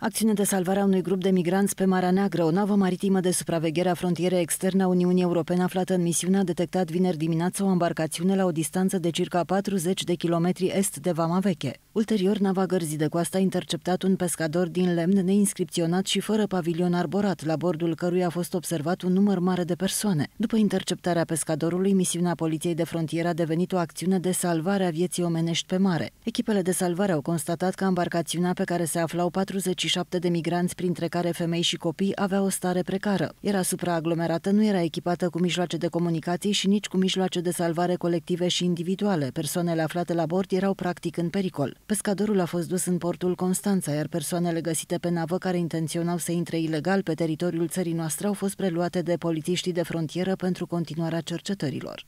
Acțiune de salvare a unui grup de migranți pe Marea Neagră, o navă maritimă de supraveghere a frontierei externe a Uniunii Europene aflată în misiune a detectat vineri dimineață o embarcațiune la o distanță de circa 40 de kilometri est de Vama Veche. Ulterior, nava gărzii de coastă a interceptat un pescador din lemn neinscripționat și fără pavilion arborat, la bordul căruia a fost observat un număr mare de persoane. După interceptarea pescadorului, misiunea Poliției de Frontieră a devenit o acțiune de salvare a vieții omenești pe mare. Echipele de salvare au constatat că embarcațiunea pe care se aflau 47 de migranți, printre care femei și copii, avea o stare precară. Era supraaglomerată, nu era echipată cu mijloace de comunicații și nici cu mijloace de salvare colective și individuale. Persoanele aflate la bord erau practic în pericol. Pescadorul a fost dus în portul Constanța, iar persoanele găsite pe navă care intenționau să intre ilegal pe teritoriul țării noastre au fost preluate de polițiștii de frontieră pentru continuarea cercetărilor.